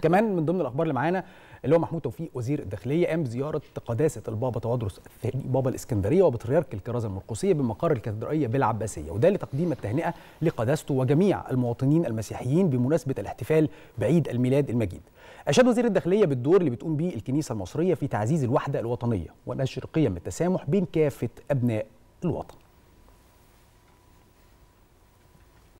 كمان من ضمن الاخبار اللي معانا اللي هو محمود توفيق وزير الداخليه قام بزياره قداسه البابا تواضرس الثاني بابا الاسكندريه وبطريرك الكرازه المرقوسيه بمقر الكاتدرائيه بالعباسيه وده لتقديم التهنئه لقداسته وجميع المواطنين المسيحيين بمناسبه الاحتفال بعيد الميلاد المجيد. اشاد وزير الداخليه بالدور اللي بتقوم به الكنيسه المصريه في تعزيز الوحده الوطنيه ونشر قيم التسامح بين كافه ابناء الوطن.